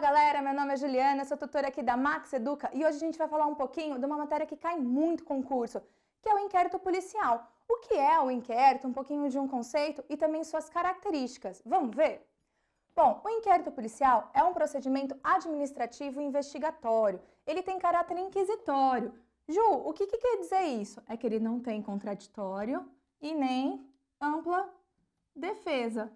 galera, meu nome é Juliana, sou tutora aqui da Max Educa e hoje a gente vai falar um pouquinho de uma matéria que cai muito concurso, que é o inquérito policial. O que é o inquérito, um pouquinho de um conceito e também suas características. Vamos ver? Bom, o inquérito policial é um procedimento administrativo investigatório. Ele tem caráter inquisitório. Ju, o que, que quer dizer isso? É que ele não tem contraditório e nem ampla defesa.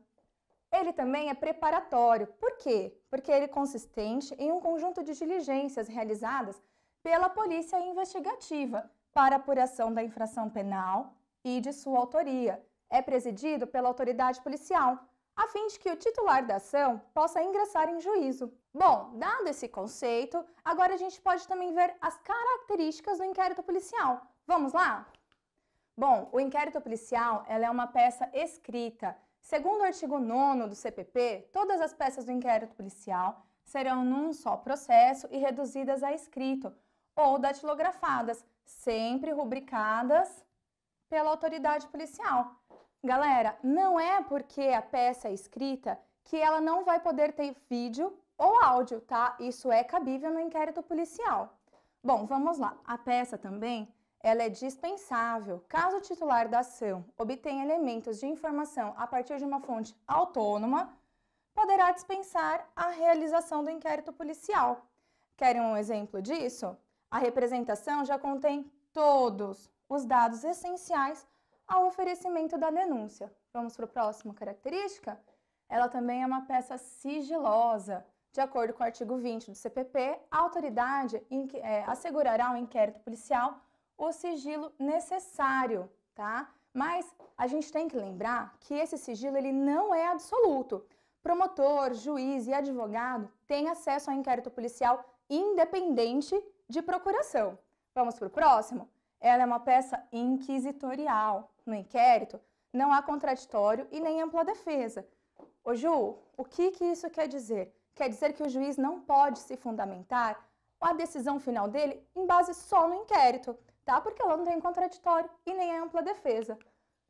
Ele também é preparatório. Por quê? Porque ele é consistente em um conjunto de diligências realizadas pela polícia investigativa para apuração da infração penal e de sua autoria. É presidido pela autoridade policial, a fim de que o titular da ação possa ingressar em juízo. Bom, dado esse conceito, agora a gente pode também ver as características do inquérito policial. Vamos lá? Bom, o inquérito policial ela é uma peça escrita Segundo o artigo 9 do CPP, todas as peças do inquérito policial serão num só processo e reduzidas a escrito ou datilografadas, sempre rubricadas pela autoridade policial. Galera, não é porque a peça é escrita que ela não vai poder ter vídeo ou áudio, tá? Isso é cabível no inquérito policial. Bom, vamos lá. A peça também ela é dispensável caso o titular da ação obtenha elementos de informação a partir de uma fonte autônoma, poderá dispensar a realização do inquérito policial. Querem um exemplo disso? A representação já contém todos os dados essenciais ao oferecimento da denúncia. Vamos para a próxima característica? Ela também é uma peça sigilosa. De acordo com o artigo 20 do CPP, a autoridade é, assegurará o um inquérito policial o sigilo necessário, tá? Mas a gente tem que lembrar que esse sigilo ele não é absoluto. Promotor, juiz e advogado têm acesso ao inquérito policial independente de procuração. Vamos para o próximo? Ela é uma peça inquisitorial. No inquérito, não há contraditório e nem ampla defesa. Ô Ju, o que, que isso quer dizer? Quer dizer que o juiz não pode se fundamentar a decisão final dele em base só no inquérito, tá? Porque ela não tem contraditório e nem é ampla defesa.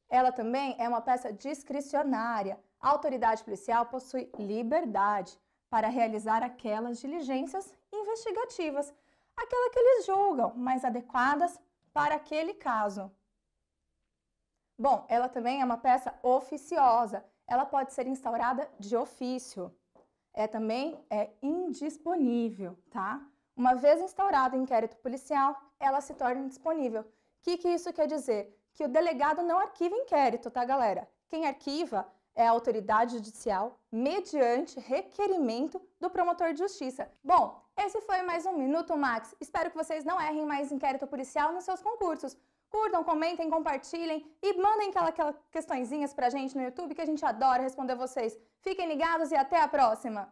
Ela também é uma peça discricionária. A autoridade policial possui liberdade para realizar aquelas diligências investigativas, aquela que eles julgam mais adequadas para aquele caso. Bom, ela também é uma peça oficiosa. Ela pode ser instaurada de ofício. É também é indisponível, tá? Uma vez instaurado o inquérito policial, ela se torna indisponível. O que, que isso quer dizer? Que o delegado não arquiva inquérito, tá, galera? Quem arquiva é a autoridade judicial mediante requerimento do promotor de justiça. Bom, esse foi mais um Minuto Max. Espero que vocês não errem mais inquérito policial nos seus concursos. Curtam, comentem, compartilhem e mandem aquelas aquela questõezinhas pra gente no YouTube que a gente adora responder vocês. Fiquem ligados e até a próxima!